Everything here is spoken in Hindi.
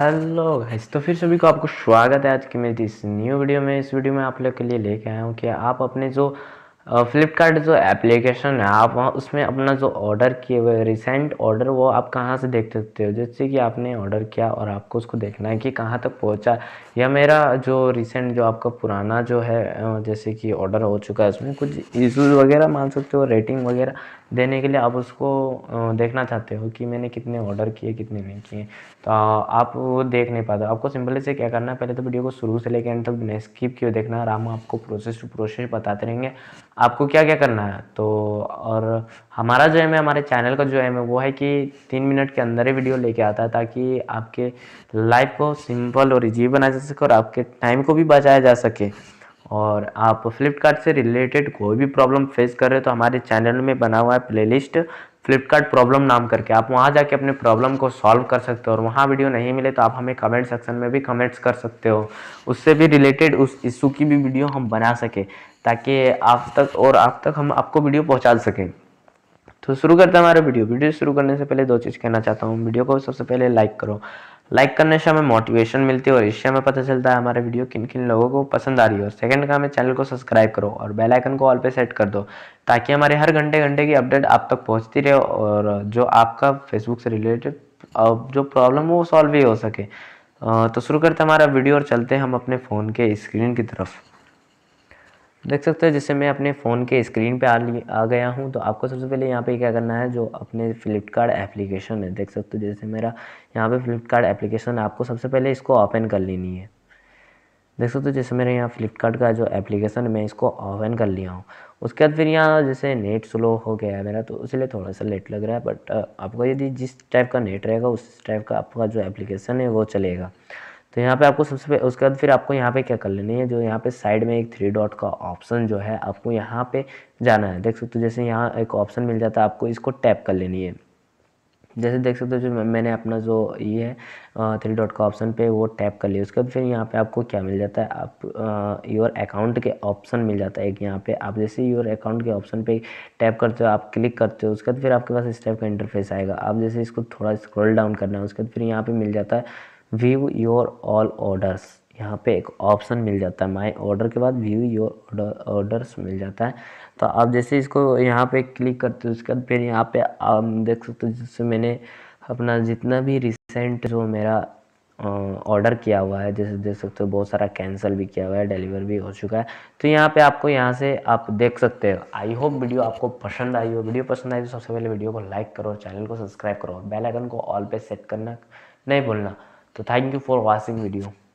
हेलो गाइस तो फिर सभी को आपको स्वागत है आज की मेरी इस न्यू वीडियो में इस वीडियो में आप लोग के लिए लेके आया हूँ कि आप अपने जो फ्लिपकार्ट जो एप्लीकेशन है आप वहाँ उसमें अपना जो ऑर्डर किए हुए रिसेंट ऑर्डर वो आप कहाँ से देख सकते हो जैसे कि आपने ऑर्डर किया और आपको उसको देखना है कि कहाँ तक पहुँचा या मेरा जो रिसेंट जो आपका पुराना जो है जैसे कि ऑर्डर हो चुका है उसमें कुछ इशूज़ वगैरह मान सकते हो रेटिंग वगैरह देने के लिए आप उसको देखना चाहते हो कि मैंने कितने ऑर्डर किए कितने नहीं किए तो आप वो देख नहीं पाते आपको सिंपली से क्या करना है पहले तो वीडियो को शुरू से लेकर एंड तक बिना स्किप किए देखना और हम आपको प्रोसेस टू प्रोसेस बताते रहेंगे आपको क्या क्या करना है तो और हमारा जो है हमारे चैनल का जो है वो है कि तीन मिनट के अंदर ही वीडियो लेके आता है ताकि आपके लाइफ को सिंपल और इजी बनाया जा सके और आपके टाइम को भी बचाया जा सके और आप फ्लिपकार्ट से रिलेटेड कोई भी प्रॉब्लम फेस कर रहे हो तो हमारे चैनल में बना हुआ है प्लेलिस्ट फ्लिपकार्ट प्रॉब्लम नाम करके आप वहाँ जाके अपने प्रॉब्लम को सॉल्व कर सकते हो और वहाँ वीडियो नहीं मिले तो आप हमें कमेंट सेक्शन में भी कमेंट्स कर सकते हो उससे भी रिलेटेड उस इशू की भी वीडियो हम बना सकें ताकि आप तक और आप तक हम आपको वीडियो पहुँचा सकें तो शुरू करते हैं हमारा वीडियो वीडियो शुरू करने से पहले दो चीज़ कहना चाहता हूँ वीडियो को सबसे पहले लाइक करो लाइक करने से हमें मोटिवेशन मिलती है और इससे हमें पता चलता है हमारे वीडियो किन किन लोगों को पसंद आ रही है और सेकंड का हमें चैनल को सब्सक्राइब करो और बेल आइकन को ऑल पे सेट कर दो ताकि हमारे हर घंटे घंटे की अपडेट आप तक पहुंचती रहे और जो आपका फेसबुक से रिलेटेड जो प्रॉब्लम हो वो सॉल्व भी हो सके तो शुरू करते हमारा वीडियो और चलते हम अपने फ़ोन के स्क्रीन की तरफ देख सकते हो जैसे मैं अपने फ़ोन के स्क्रीन पे आ आ गया हूँ तो आपको सबसे पहले यहाँ पे क्या करना है जो अपने फ्लिपकार्ट एप्लीकेशन है देख सकते हो जैसे मेरा यहाँ पे फ्लिपकार्ट एप्लीकेशन है आपको सबसे पहले इसको ओपन कर लेनी है देख सकते हो जैसे मेरे यहाँ फ्लिपकार्ट का जो एप्लीकेशन है मैं इसको ओपन कर लिया हूँ उसके बाद फिर यहाँ जैसे नेट स्लो हो गया है मेरा तो इसलिए थोड़ा सा लेट लग रहा है बट आपका यदि जिस टाइप का नेट रहेगा उस टाइप का आपका जो एप्लीकेशन है वो चलेगा तो यहाँ पे आपको सबसे उसके बाद फिर आपको यहाँ पे क्या कर लेनी है जो यहाँ पे साइड में एक थ्री डॉट का ऑप्शन जो है आपको यहाँ पे जाना है देख सकते हो जैसे यहाँ एक ऑप्शन मिल जाता है आपको इसको टैप कर लेनी है जैसे देख सकते हो जो मैंने अपना जो ये है थ्री डॉट का ऑप्शन पे वो टैप कर लिया उसके बाद फिर यहाँ पे आपको क्या मिल जाता है आप योर अकाउंट के ऑप्शन मिल जाता है एक यहाँ पे आप जैसे योर अकाउंट के ऑप्शन पे टैप करते हो आप क्लिक करते हो उसके बाद फिर आपके पास इस टाइप का इंटरफेस आएगा आप जैसे इसको थोड़ा स्क्रोल डाउन करना है उसके बाद फिर यहाँ पर मिल जाता है व्यू योर ऑल ऑर्डर्स यहाँ पे एक ऑप्शन मिल जाता है माय ऑर्डर के बाद व्यू योर ऑर्डर्स मिल जाता है तो आप जैसे इसको यहाँ पे क्लिक करते हो उसके बाद फिर यहाँ पे आप देख सकते हो जिससे मैंने अपना जितना भी रिसेंट जो मेरा ऑर्डर किया हुआ है जैसे देख सकते हो बहुत सारा कैंसिल भी किया हुआ है डिलीवर भी हो चुका है तो यहाँ पे आपको यहाँ से आप देख सकते हो आई होप वीडियो आपको पसंद आई हो वीडियो पसंद आई तो सबसे पहले वीडियो को लाइक करो चैनल को सब्सक्राइब करो बेल आइकन को ऑल पे सेट करना नहीं भूलना so thank you for watching video